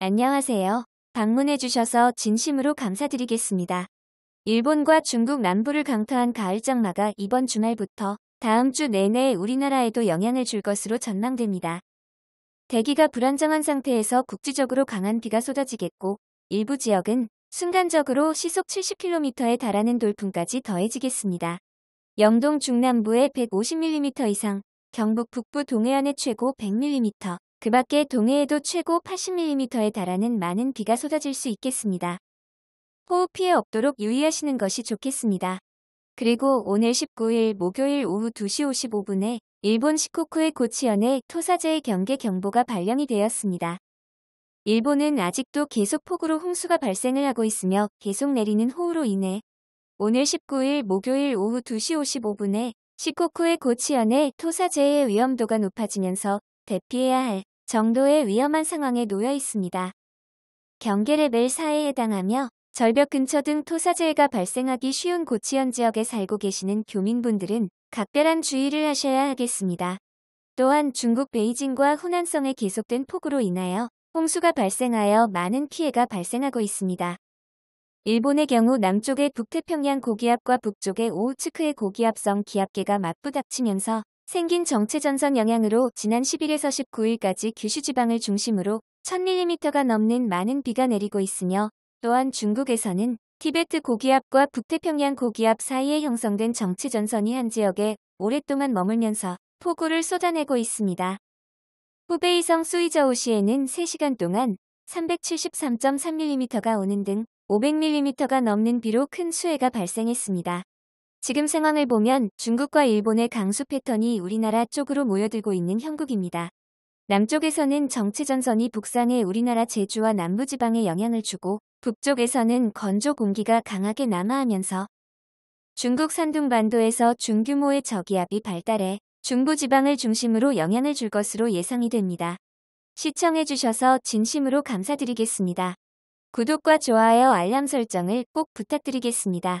안녕하세요. 방문해주셔서 진심으로 감사드리겠습니다. 일본과 중국 남부를 강타한 가을장마가 이번 주말부터 다음 주 내내 우리나라에도 영향을 줄 것으로 전망됩니다. 대기가 불안정한 상태에서 국지적으로 강한 비가 쏟아지겠고 일부 지역은 순간적으로 시속 70km에 달하는 돌풍까지 더해지겠습니다. 영동 중남부에 150mm 이상, 경북 북부 동해안에 최고 100mm, 그 밖에 동해에도 최고 80mm에 달하는 많은 비가 쏟아질 수 있겠습니다. 호우 피해 없도록 유의하시는 것이 좋겠습니다. 그리고 오늘 19일 목요일 오후 2시 55분에 일본 시코쿠의 고치현에 토사재의 경계 경보가 발령이 되었습니다. 일본은 아직도 계속 폭우로 홍수가 발생을 하고 있으며 계속 내리는 호우로 인해 오늘 19일 목요일 오후 2시 55분에 시코쿠의 고치현에 토사재의 위험도가 높아지면서 대피해야 할 정도의 위험한 상황에 놓여 있습니다. 경계 레벨 4에 해당하며 절벽 근처 등 토사재해가 발생하기 쉬운 고치현 지역에 살고 계시는 교민분들은 각별한 주의를 하셔야 하겠습니다. 또한 중국 베이징과 호난성에 계속된 폭우로 인하여 홍수가 발생하여 많은 피해가 발생하고 있습니다. 일본의 경우 남쪽의 북태평양 고기압과 북쪽의 오호츠크의 고기압성 기압계가 맞부닥치면서 생긴 정체전선 영향으로 지난 10일에서 19일까지 규슈지방을 중심으로 1000mm가 넘는 많은 비가 내리고 있으며 또한 중국에서는 티베트 고기압과 북태평양 고기압 사이에 형성된 정체전선이 한 지역에 오랫동안 머물면서 폭우를 쏟아내고 있습니다. 후베이성 수이저우시에는 3시간 동안 373.3mm가 오는 등 500mm가 넘는 비로 큰 수해가 발생했습니다. 지금 상황을 보면 중국과 일본의 강수 패턴이 우리나라 쪽으로 모여들고 있는 형국입니다. 남쪽에서는 정치전선이 북상해 우리나라 제주와 남부지방에 영향을 주고 북쪽에서는 건조 공기가 강하게 남하하면서 중국 산둥반도에서 중규모의 저기압이 발달해 중부지방을 중심으로 영향을 줄 것으로 예상이 됩니다. 시청해주셔서 진심으로 감사드리겠습니다. 구독과 좋아요 알람 설정을 꼭 부탁드리겠습니다.